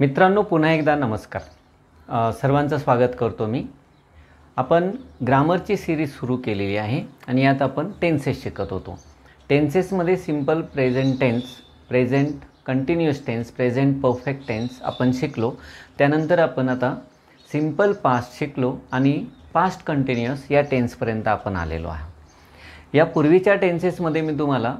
मित्रांनो पुन्हा एकदा नमस्कार सर्वांचं स्वागत करतो मी आपण ग्रामरची सिरीज सुरू केलेली आहे आणि यात आपण टेन्सेस शिकत होतो टेन्सेसमध्ये simple present tense present continuous tense present perfect tense आपण शिकलो त्यानंतर आपण आता सिम्पल पास्ट शिकलो आणि पास्ट कंटिन्युअस या टेन्सपर्यंत आपण आलेलो आहोत या पूर्वीच्या टेन्सेसमध्ये मी तुम्हाला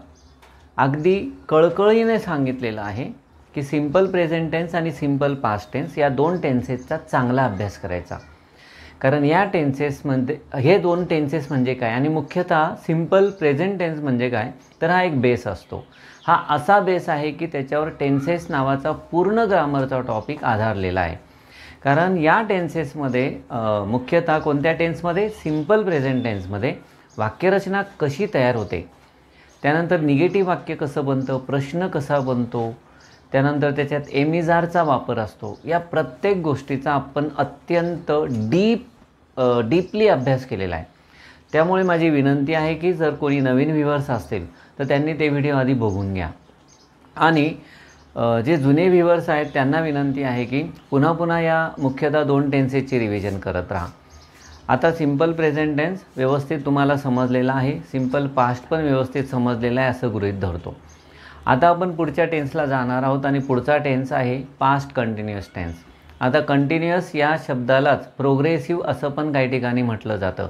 अगदी कळकळीने सांगितलेलं आहे की सिम्पल प्रेझेंट टेन्स आणि सिम्पल पास्ट टेन्स या दोन टेन्सेसचा चांगला अभ्यास करायचा कारण या टेन्सेसमध्ये हे दोन टेन्सेस म्हणजे काय आणि मुख्यतः सिम्पल प्रेझेंट टेन्स म्हणजे काय तर हा एक बेस असतो हा असा बेस आहे की त्याच्यावर टेन्सेस नावाचा पूर्ण ग्रामरचा टॉपिक आधारलेला आहे कारण या टेन्सेसमध्ये मुख्यतः कोणत्या टेन्समध्ये सिम्पल प्रेझेंट टेन्समध्ये वाक्यरचना कशी तयार होते त्यानंतर निगेटिव्ह वाक्य कसं बनतं प्रश्न कसा बनतो त्यानंतर त्याच्यात एमिझारचा वापर असतो या प्रत्येक गोष्टीचा आपण अत्यंत डीप डीपली अभ्यास केलेला आहे त्यामुळे माझी विनंती आहे की जर कोणी नवीन व्ह्युअर्स असतील तर त्यांनी ते व्हिडिओ आधी बघून घ्या आणि जे जुने व्हिवर्स आहेत त्यांना विनंती आहे की पुन्हा पुन्हा या मुख्यतः दोन टेन्सेसची रिव्हिजन करत राहा आता सिम्पल प्रेझेंट टेन्स व्यवस्थित तुम्हाला समजलेला आहे सिम्पल पास्ट पण व्यवस्थित समजलेला आहे असं गृहीत धरतो आता आपण पुढच्या टेन्सला जाणार आहोत आणि पुढचा टेन्स आहे पास्ट कंटिन्युअस टेन्स आता कंटिन्युअस या शब्दालाच प्रोग्रेसिव्ह असं पण काही ठिकाणी म्हटलं जातं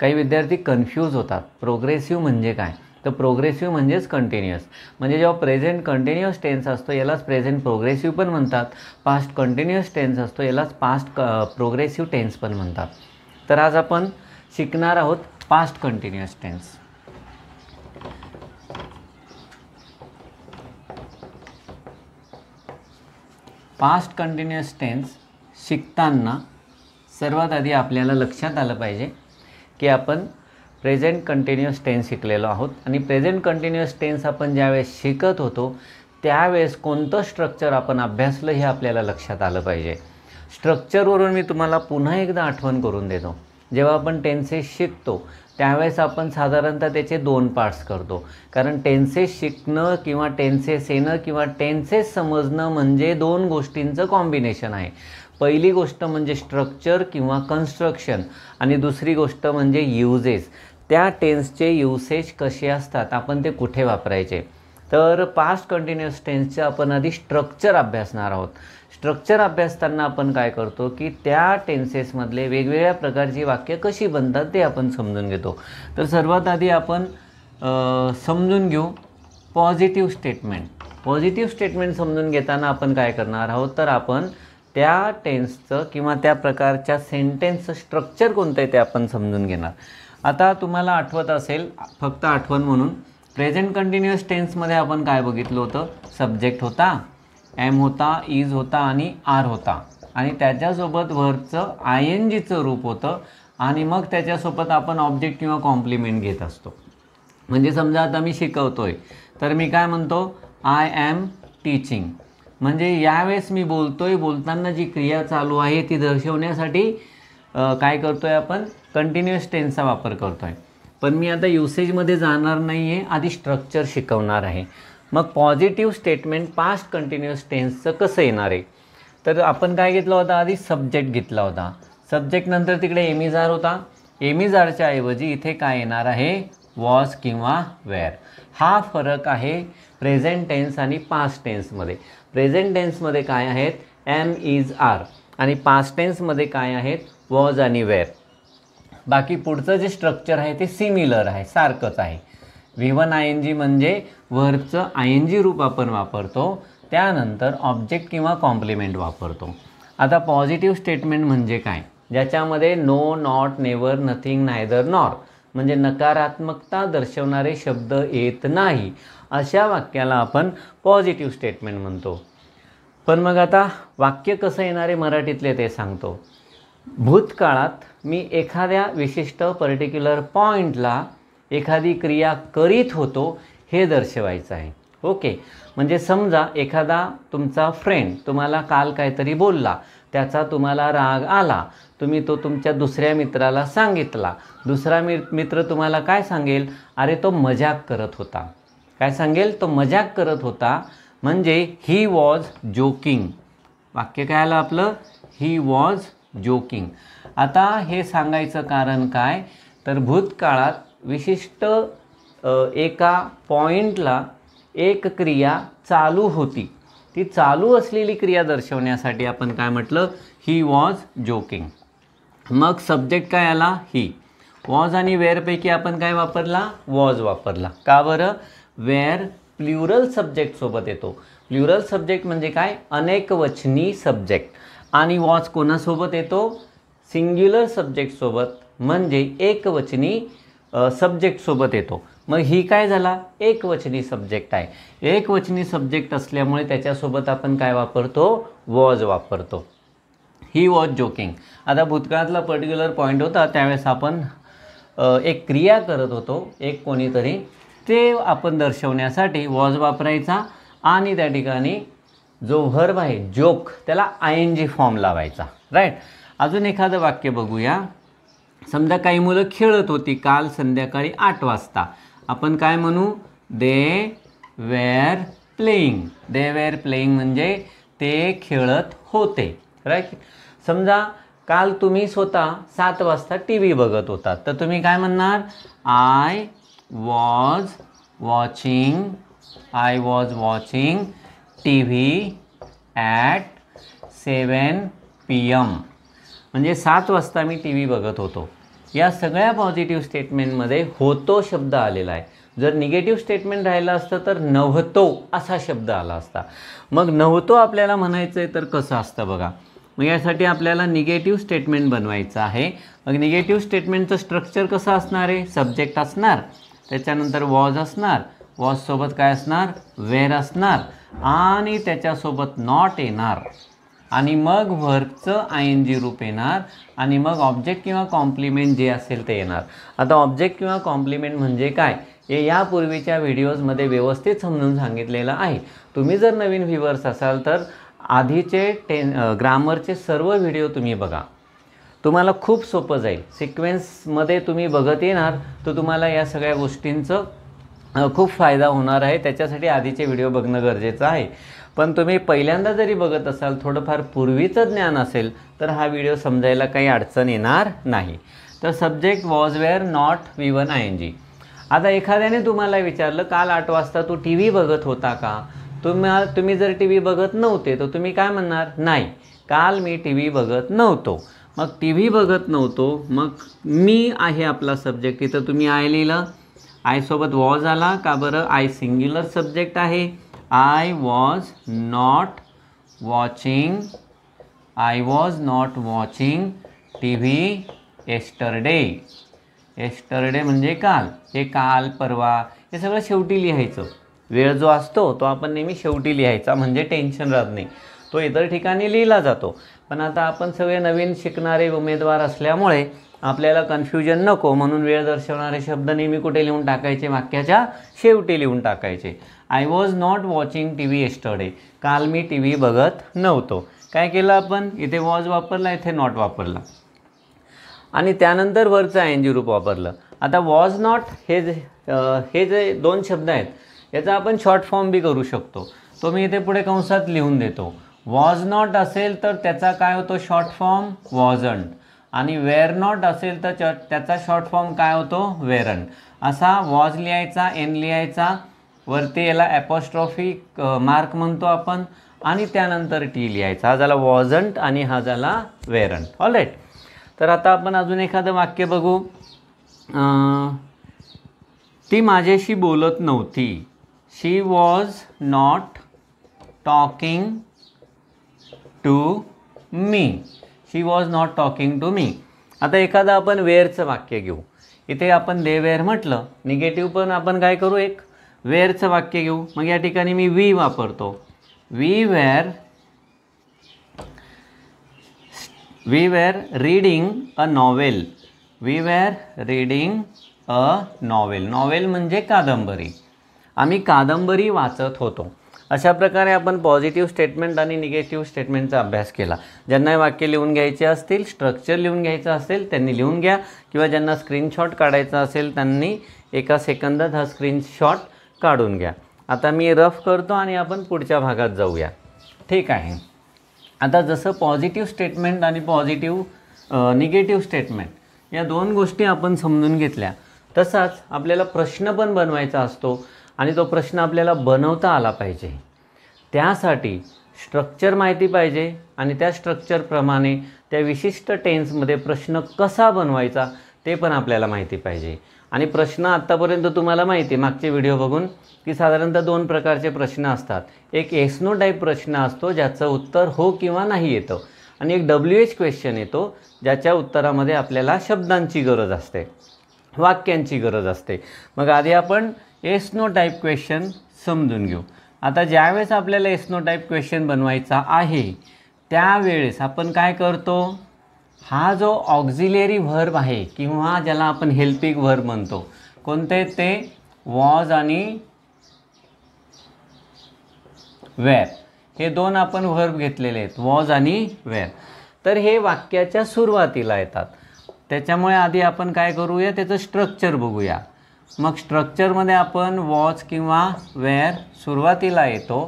काही विद्यार्थी कन्फ्यूज होतात प्रोग्रेसिव्ह म्हणजे काय तर प्रोग्रेसिव्ह म्हणजेच कंटिन्युअस म्हणजे जेव्हा प्रेझेंट कंटिन्युअस टेन्स असतो यालाच प्रेझेंट प्रोग्रेसिव्ह पण म्हणतात पास्ट कंटिन्युअस टेन्स असतो यालाच पास्ट क प्रोग्रेसिव्ह टेन्स पण म्हणतात तर आज आपण शिकणार आहोत past continuous tense past continuous tense शिकताना सर्वात आधी आपल्याला लक्षात आलं पाहिजे की आपण प्रेझेंट कंटिन्युअस टेन्स शिकलेलो आहोत आणि प्रेझेंट कंटिन्युअस टेन्स आपण ज्यावेळेस शिकत होतो त्यावेळेस कोणतं स्ट्रक्चर आपण अभ्यासलं हे आपल्याला लक्षात आलं पाहिजे स्ट्रक्चरवरून मी तुम्हाला पुन्हा एकदा आठवण करून देतो जेव्हा आपण टेन्सेस शिकतो त्यावेळेस आपण साधारणतः त्याचे दोन पार्ट्स करतो कारण टेन्सेस शिकणं किंवा टेन्सेस येणं किंवा टेन्सेस समजणं म्हणजे दोन गोष्टींचं कॉम्बिनेशन आहे पहिली गोष्ट म्हणजे स्ट्रक्चर किंवा कन्स्ट्रक्शन आणि दुसरी गोष्ट म्हणजे युजेस त्या टेन्सचे युसेज कसे असतात आपण ते कुठे वापरायचे तर पास्ट कंटिन्युअस टेन्सचं आपण आधी स्ट्रक्चर अभ्यासणार आहोत स्ट्रक्चर अभ्यासताना आपण काय करतो की त्या टेन्सेसमधले वेगवेगळ्या प्रकारची वाक्य कशी बनतात ते आपण समजून घेतो तर सर्वात आधी आपण समजून घेऊ पॉझिटिव्ह स्टेटमेंट पॉझिटिव्ह स्टेटमेंट समजून घेताना आपण काय करणार आहोत तर आपण त्या टेन्सचं किंवा त्या प्रकारच्या सेंटेन्सचं स्ट्रक्चर कोणतं आहे ते आपण समजून घेणार आता तुम्हाला आठवत असेल फक्त आठवण म्हणून प्रेझेंट कंटिन्युअस टेन्समध्ये आपण काय बघितलं होतं सब्जेक्ट होता एम होता इज होता आणि आर होता आणि त्याच्यासोबत वरचं आय एन जीचं रूप होतं आणि मग त्याच्यासोबत आपण ऑब्जेक्ट किंवा कॉम्प्लिमेंट घेत असतो म्हणजे समजा आता मी शिकवतो आहे तर मी काय म्हणतो आय ॲम टीचिंग म्हणजे यावेळेस मी बोलतोय बोलताना जी क्रिया चालू आहे ती दर्शवण्यासाठी काय करतोय आपण कंटिन्युअस टेन्सचा वापर करतो आहे पण मी आता युसेजमध्ये जाणार नाही आहे आधी स्ट्रक्चर शिकवणार आहे मग पॉझिटिव्ह स्टेटमेंट पास्ट कंटिन्युअस टेन्सचं कसं येणार आहे तर आपण काय घेतला होता आधी सब्जेक्ट घेतला होता सब्जेक्ट नंतर तिकडे एमिझार होता एमिझारच्या ऐवजी इथे काय येणार आहे वॉज किंवा वेअर हा फरक आहे प्रेझेंट टेन्स आणि पास्ट टेन्समध्ये प्रेझेंट टेन्समध्ये काय आहेत एम इज आर आणि पास्ट टेन्समध्ये काय आहेत वॉज आणि वेअर बाकी पुढचं जे स्ट्रक्चर आहे ते सिमिलर आहे सारखंच आहे V one I N G म्हणजे वरचं आय एन जी रूप आपण वापरतो त्यानंतर ऑब्जेक्ट किंवा कॉम्प्लिमेंट वापरतो आता पॉझिटिव्ह स्टेटमेंट म्हणजे काय ज्याच्यामध्ये no not never nothing neither nor म्हणजे नकारात्मकता दर्शवणारे शब्द येत नाही अशा वाक्याला आपण पॉझिटिव्ह स्टेटमेंट म्हणतो पण मग आता वाक्य कसं येणारे मराठीतले ते सांगतो भूतकाळात मी एखाद्या विशिष्ट पर्टिक्युलर पॉईंटला एखादी क्रिया करीत होतो हे दर्शवायचं आहे ओके म्हणजे समजा एखादा तुमचा फ्रेंड तुम्हाला काल काहीतरी बोलला त्याचा तुम्हाला राग आला तुम्ही तो तुमच्या दुसऱ्या मित्राला सांगितला दुसरा मित्र तुम्हाला काय सांगेल अरे तो मजाक करत होता काय सांगेल तो मजाक करत होता म्हणजे ही वॉज जोकिंग वाक्य काय आलं आपलं ही वॉज जोकिंग आता हे सांगायचं कारण काय तर भूतकाळात विशिष्ट एका पॉइंटला एक क्रिया चालू होती ती चालू असलेली क्रिया दर्शवण्यासाठी आपण काय म्हटलं ही वॉज जोकिंग मग सब्जेक्ट काय आला ही वॉज आणि वेअरपैकी आपण काय वापरला वॉज वापरला का बरं वेअर प्ल्युरल सब्जेक्टसोबत येतो प्ल्युरल सब्जेक्ट म्हणजे काय अनेकवचनी सब्जेक्ट आणि वॉज कोणासोबत येतो सिंग्युलर सब्जेक्टसोबत म्हणजे एकवचनी सब्जेक्टसोबत येतो मग ही काय झाला एकवचनी सब्जेक्ट आहे एकवचनी सब्जेक्ट असल्यामुळे त्याच्यासोबत आपण काय वापरतो वॉज वापरतो ही वॉज जोकिंग आता भूतकाळातला पर्टिक्युलर पॉईंट होता त्यावेळेस आपण एक क्रिया करत होतो एक कोणीतरी ते आपण दर्शवण्यासाठी वॉज वापरायचा आणि त्या ठिकाणी जो वर्ब आहे जोक त्याला आय एन जी फॉर्म लावायचा राईट अजून एखादं वाक्य बघूया समजा काही मुलं खेळत होती काल संध्याकाळी आठ वाजता आपण काय म्हणू they were playing they were playing म्हणजे ते खेळत होते राईट समजा काल तुम्ही स्वतः सात वाजता टी व्ही बघत होता तर तुम्ही काय म्हणणार I was watching I was watching T V at seven P M म्हणजे सात वाजता मी टी व्ही बघत होतो या सगळ्या पॉझिटिव्ह स्टेटमेंटमध्ये होतो शब्द आलेला आहे जर निगेटिव्ह स्टेटमेंट राहिलं असतं तर नव्हतो असा शब्द आला असता मग नव्हतो आपल्याला म्हणायचं आहे तर कसं असतं बघा मग यासाठी आपल्याला निगेटिव्ह स्टेटमेंट बनवायचं आहे मग निगेटिव्ह स्टेटमेंटचं स्ट्रक्चर कसं असणार आहे सब्जेक्ट असणार त्याच्यानंतर वॉज असणार वॉजसोबत काय असणार वेर असणार आणि त्याच्यासोबत नॉट येणार आणि मग व्हर्कचं आय एन जी रूप येणार आणि मग ऑब्जेक्ट किंवा कॉम्प्लिमेंट जे असेल ते येणार आता ऑब्जेक्ट किंवा कॉम्प्लिमेंट म्हणजे काय हे यापूर्वीच्या व्हिडिओजमध्ये व्यवस्थित समजून सांगितलेलं आहे तुम्ही जर नवीन व्ह्युअर्स असाल तर आधीचे टेन ग्रामरचे सर्व व्हिडिओ तुम्ही बघा तुम्हाला खूप सोपं जाईल सिक्वेन्समध्ये तुम्ही बघत येणार तर तुम्हाला या सगळ्या गोष्टींचं खूप फायदा होणार आहे त्याच्यासाठी आधीचे व्हिडिओ बघणं गरजेचं आहे पण तुम्ही पहिल्यांदा जरी बघत असाल थोडंफार पूर्वीचं ज्ञान असेल तर हा व्हिडिओ समजायला काही अडचण येणार नाही तर subject was were not V one I N G आता एखाद्याने तुम्हाला विचारलं काल आठ वाजता तू टी व्ही बघत होता का तुम्हा तुम्ही जर टी व्ही बघत नव्हते तर तुम्ही काय म्हणणार नाही काल मी टी व्ही बघत नव्हतो मग टी व्ही बघत नव्हतो मग मी आहे आपला सब्जेक्ट इथं तुम्ही आय लिहिलं आयसोबत वॉज आला का बरं आय सिंग्युलर सब्जेक्ट आहे I was not watching I was not watching TV yesterday. Yesterday म्हणजे काल हे काल परवा हे सगळं शेवटी लिहायचं वेळ जो असतो तो आपण नेहमी शेवटी लिहायचा म्हणजे टेन्शन राहत नाही तो इतर ठिकाणी लिहिला जातो पण आता आपण सगळे नवीन शिकणारे उमेदवार असल्यामुळे आपल्याला कन्फ्युजन नको म्हणून वेळ दर्शवणारे शब्द नेहमी कुठे लिहून टाकायचे वाक्याच्या शेवटी लिहून टाकायचे I was not watching T V yesterday काल मी टी व्ही बघत नव्हतो काय केलं आपण इथे वॉज वापरला इथे नॉट वापरला आणि त्यानंतर वरचं एन जी रूप वापरलं आता वॉज नॉट हे जे हे जे दोन शब्द आहेत याचा आपण शॉर्ट फॉर्म बी करू शकतो तो मी इथे पुढे कंसात लिहून देतो वॉज नॉट असेल तर त्याचा काय होतो शॉर्ट फॉर्म वॉजंट आणि वेअर नॉट असेल तर त्याचा शॉर्ट फॉर्म काय होतो वेरन असा वॉज लिहायचा एन लिहायचा वरती याला ॲपॉस्ट्रॉफी मार्क म्हणतो आपण आणि त्यानंतर टी लिहायचा हा झाला वॉझंट आणि हा झाला वेरंट राईट तर आता आपण अजून एखादं वाक्य बघू ती माझ्याशी बोलत नव्हती she was not talking to me she was not talking to me आता एखादं आपण वेअरचं वाक्य घेऊ इथे आपण दे वेअर म्हटलं निगेटिव्ह पण आपण काय करू एक वेअरचं वाक्य घेऊ मग या ठिकाणी मी वी वापरतो we were we were reading a novel we were reading a novel novel म्हणजे कादंबरी आम्ही कादंबरी वाचत होतो अशा प्रकारे आपण पॉझिटिव्ह स्टेटमेंट आणि निगेटिव्ह स्टेटमेंटचा अभ्यास केला ज्यांना वाक्य लिहून घ्यायचे असतील स्ट्रक्चर लिहून घ्यायचं असेल त्यांनी लिहून घ्या किंवा ज्यांना स्क्रीनशॉट काढायचा असेल त्यांनी एका सेकंदात हा स्क्रीनशॉट काढून घ्या आता मी रफ करतो आणि आपण पुढच्या भागात जाऊया ठीक आहे आता जसं पॉझिटिव्ह स्टेटमेंट आणि पॉझिटिव्ह निगेटिव्ह स्टेटमेंट या दोन गोष्टी आपण समजून घेतल्या तसाच आपल्याला प्रश्न पण बनवायचा असतो आणि तो प्रश्न आपल्याला बनवता आला पाहिजे त्यासाठी स्ट्रक्चर माहिती पाहिजे आणि त्या स्ट्रक्चरप्रमाणे त्या विशिष्ट टेन्समध्ये प्रश्न कसा बनवायचा ते पण आपल्याला माहिती पाहिजे आणि प्रश्न आत्तापर्यंत तुम्हाला माहिती मागचे व्हिडिओ बघून की साधारणतः दोन प्रकारचे प्रश्न असतात एक एसनो टाईप प्रश्न असतो ज्याचं उत्तर हो किंवा नाही येतं आणि एक डब्ल्यू एच क्वेश्चन येतो ज्याच्या उत्तरामध्ये आपल्याला शब्दांची गरज असते वाक्यांची गरज असते मग आधी आपण एस नो टाईप क्वेश्चन समजून घेऊ आता ज्यावेळेस आपल्याला एस नो टाईप क्वेश्चन बनवायचा आहे त्यावेळेस आपण काय करतो हा जो ऑक्झिलेरी व्हर्ब आहे किंवा ज्याला आपण हेल्पिक व्हर्ब म्हणतो कोणते ते वॉज आणि वेब हे दोन आपण व्हर्ब घेतलेले आहेत वॉज आणि वेर तर हे वाक्याच्या सुरुवातीला येतात त्याच्यामुळे आधी आपण काय करूया त्याचं स्ट्रक्चर बघूया मग स्ट्रक्चरमध्ये आपण वॉच किंवा वेअर सुरुवातीला येतो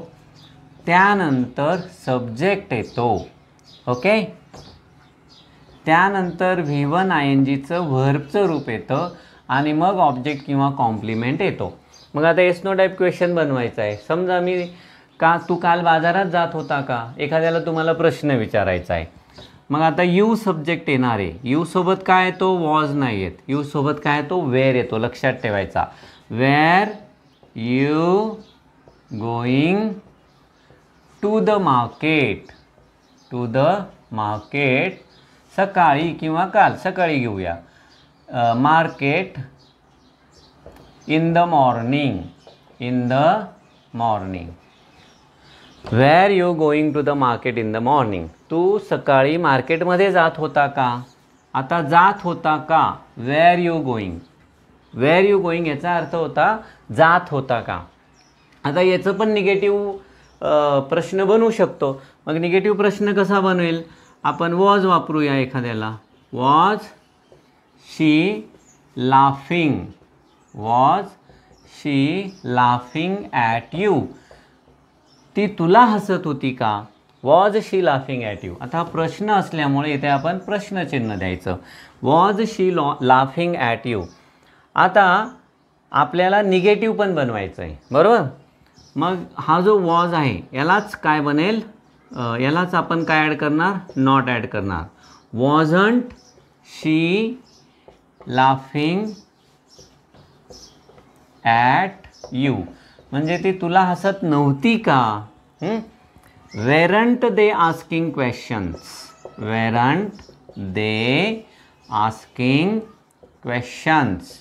त्यानंतर सब्जेक्ट येतो ओके त्यानंतर व्ही वन आय एन जीचं व्हर्बचं रूप येतं आणि मग ऑब्जेक्ट किंवा कॉम्प्लिमेंट येतो मग आता एस नो टाईप क्वेश्चन बनवायचा आहे समजा मी का तू काल बाजारात जात होता का एखाद्याला तुम्हाला प्रश्न विचारायचा आहे मग आता यू सब्जेक्ट येणार आहे यूसोबत काय तो वॉज नाही येत यूसोबत काय तो वेअर येतो लक्षात ठेवायचा were you going to the market to the market सकाळी किंवा काल सकाळी घेऊया market in the morning in the morning were you going to the market in the morning तू सकाळी मार्केटमध्ये जात होता का आता जात होता का were you going were you going याचा अर्थ होता जात होता का आता याचं पण निगेटिव्ह प्रश्न बनवू शकतो मग निगेटिव्ह प्रश्न कसा बनवेल आपण वॉज वापरूया एखाद्याला was she laughing was she laughing at you ती तुला हसत होती का was she laughing at you आता हा प्रश्न असल्यामुळे इथे आपण प्रश्नचिन्ह द्यायचं was she law laughing at you आता आपल्याला निगेटिव्ह पण बनवायचं आहे बरोबर मग हा जो वॉज आहे यालाच काय बनेल यालाच आपण काय ॲड करणार नॉट ॲड करणार wasn't she laughing at you म्हणजे ती तुला हसत नव्हती का weren't they asking questions weren't they asking questions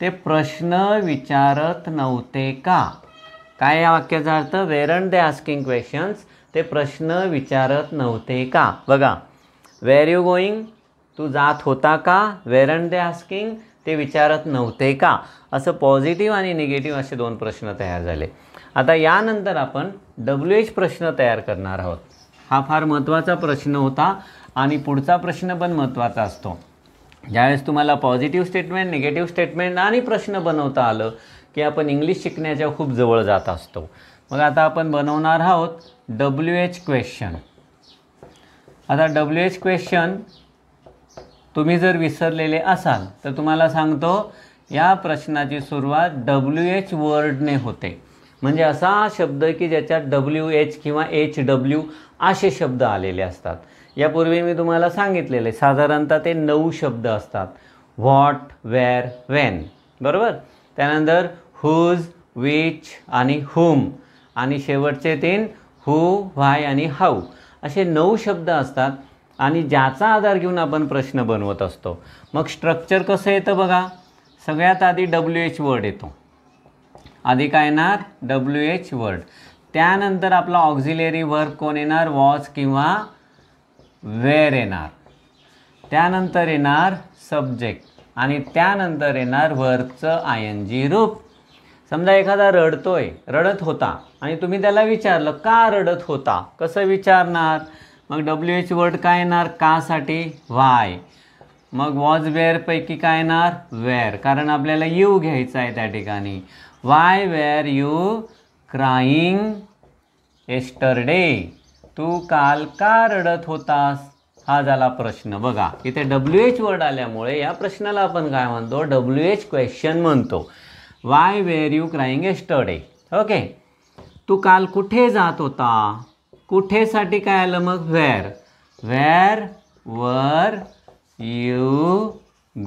ते प्रश्न विचारत नव्हते का काय या वाक्याचा अर्थ वेरंट दे आस्किंग क्वेश्चन्स ते प्रश्न विचारत नव्हते का बघा वेर यू गोईंग तू जात होता का वेरंट दे आस्किंग ते विचारत नव्हते का असं पॉझिटिव्ह आणि निगेटिव्ह असे दोन प्रश्न तयार झाले आता यानंतर आपण डब्ल्यू एच प्रश्न तयार करणार आहोत हा फार महत्त्वाचा प्रश्न होता आणि पुढचा प्रश्न पण महत्त्वाचा असतो ज्यावेळेस तुम्हाला पॉझिटिव्ह स्टेटमेंट निगेटिव्ह स्टेटमेंट आणि प्रश्न बनवता आलं की आपण इंग्लिश शिकण्याच्या खूप जवळ जात असतो मग आता आपण बनवणार आहोत डब्ल्यू एच क्वेश्चन आता डब्ल्यू एच क्वेश्चन तुम्ही जर विसरलेले असाल तर तुम्हाला सांगतो या प्रश्नाची सुरुवात डब्ल्यू एच वर्डने होते म्हणजे असा शब्द की ज्याच्यात डब्ल्यू एच किंवा एच डब्ल्यू असे शब्द आलेले असतात यापूर्वी मी तुम्हाला सांगितलेले साधारणतः ते नऊ शब्द असतात व्हॉट वेअर वेन बरोबर त्यानंतर हुज विच आणि हुम आणि शेवटचे तीन हू व्हाय आणि हाऊ असे नऊ शब्द असतात आणि ज्याचा आधार घेऊन आपण प्रश्न बनवत असतो मग स्ट्रक्चर कसं येतं बघा सगळ्यात आधी डब्ल्यू एच वर्ड येतो आधी काय येणार डब्ल्यू एच वर्ड त्यानंतर आपला ऑक्झिलेरी वर्क कोण येणार वॉच किंवा वेअर येणार त्यानंतर येणार सब्जेक्ट आणि त्यानंतर येणार वर्बचं आय एन जी रूप समजा एखादा रडतोय रडत होता आणि तुम्ही त्याला विचारलं का रडत होता कसं विचारणार मग डब्ल्यू एच वर्ड काय येणार कासाठी वाय मग वॉज वेअरपैकी काय येणार वेअर कारण आपल्याला यू घ्यायचा आहे त्या ठिकाणी why were you crying yesterday तू काल का रडत होतास हा झाला प्रश्न बघा इथे डब्ल्यू एच वर्ड आल्यामुळे या प्रश्नाला आपण काय म्हणतो डब्ल्यू एच क्वेश्चन म्हणतो why were you crying yesterday okay तू काल कुठे जात होता कुठेसाठी काय आलं मग where where were you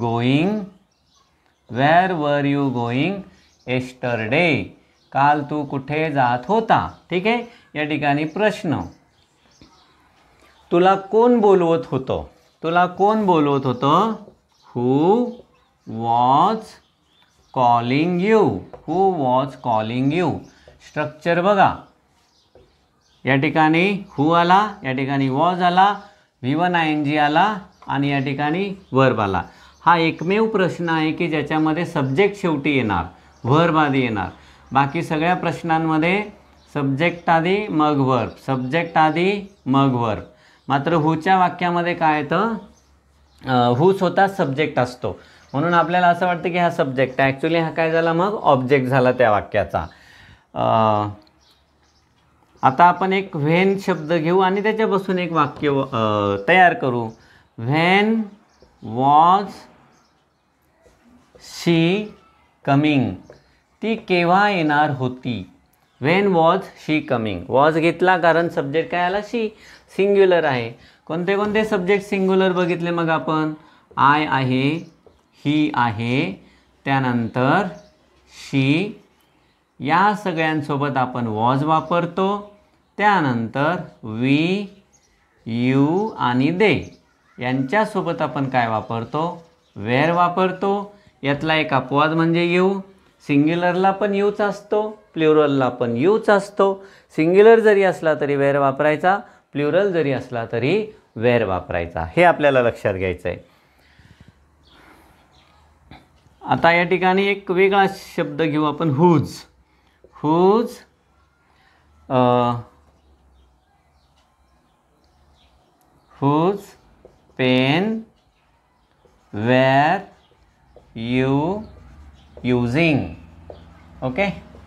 going where were you going yesterday काल तू कुठे जात होता ठीक आहे या ठिकाणी प्रश्न तुला कोण बोलवत होतं तुला कोण बोलवत होतं who was calling you who was calling you structure बघा या ठिकाणी हू आला या ठिकाणी वॉज आला विवन आय एन जी आला आणि या ठिकाणी वर्ब आला हा एकमेव प्रश्न आहे की ज्याच्यामध्ये सब्जेक्ट शेवटी येणार आधी येणार बाकी सगळ्या प्रश्नांमध्ये सब्जेक्ट आधी मग वर्ब सब्जेक्ट आधी मग वर्ब मात्र हुच्या वाक्यामध्ये काय येतं हू स्वतः सब्जेक्ट असतो म्हणून आपल्याला असं वाटतं की हा सब्जेक्ट आहे ॲक्च्युली हा काय झाला मग ऑब्जेक्ट झाला त्या वाक्याचा आता आपण एक व्हेन शब्द घेऊ आणि त्याच्यापासून एक वाक्य तयार करू व्हेन वॉज शी कमिंग ती केव्हा येणार होती when was she coming was घेतला कारण सब्जेक्ट काय आला शी सिंग्युलर आहे कोणते कोणते सब्जेक्ट सिंग्युलर बघितले मग आपण आय आहे ही आहे त्यानंतर शी या सगळ्यांसोबत आपण वॉज वापरतो त्यानंतर वी यू आणि दे यांच्यासोबत आपण काय वापरतो वेअर वापरतो यातला एक अपवाद म्हणजे यू सिंग्युलरला पण यूच असतो प्ल्युरलला पण यूच असतो सिंग्युलर जरी असला तरी वेर वापरायचा प्ल्युरल जरी असला तरी वेर वापरायचा हे आपल्याला लक्षात घ्यायचं आहे आता या ठिकाणी एक वेगळा शब्द घेऊ आपण whose whose whose pen were you using okay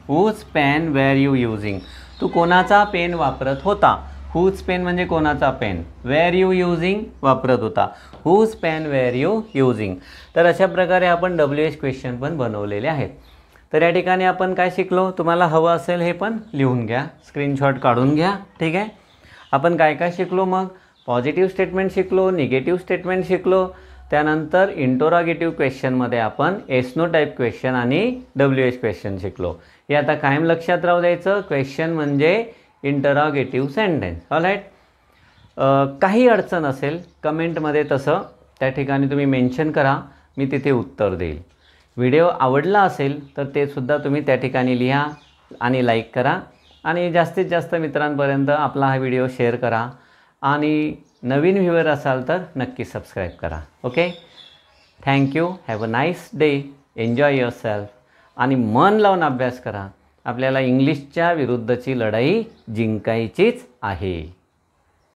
whose pen were you using तू कोणाचा पेन वापरत होता हूज पेन म्हणजे कोणाचा पेन वेअर यू यूजिंग वापरत होता whose pen were you using तर अशा प्रकारे आपण डब्ल्यू एच क्वेश्चन पण बनवलेले आहेत तर या ठिकाणी आपण काय शिकलो तुम्हाला हवं असेल हे पण लिहून घ्या स्क्रीनशॉट काढून घ्या ठीक आहे आपण काय काय शिकलो मग पॉझिटिव्ह स्टेटमेंट शिकलो निगेटिव्ह स्टेटमेंट शिकलो त्यानंतर इंटोरागेटिव्ह क्वेश्चनमध्ये आपण एसनो टाईप क्वेश्चन आणि डब्ल्यू एच क्वेश्चन शिकलो हे आता कायम लक्षात राहू द्यायचं क्वेश्चन म्हणजे इंटरॉगेटिव्ह सेंटेन्स राईट काही अडचण असेल कमेंटमध्ये तसं त्या ठिकाणी तुम्ही मेन्शन करा मी तिथे उत्तर देईल व्हिडिओ आवडला असेल तर ते सुद्धा तुम्ही त्या ठिकाणी लिहा आणि लाईक करा आणि जास्तीत जास्त मित्रांपर्यंत आपला हा व्हिडिओ शेअर करा आणि नवीन व्ह्यूवर असाल तर नक्की सबस्क्राईब करा okay thank you have a nice day enjoy your आणि मन लावून अभ्यास करा आपल्याला इंग्लिशच्या विरुद्धची लढाई जिंकायचीच आहे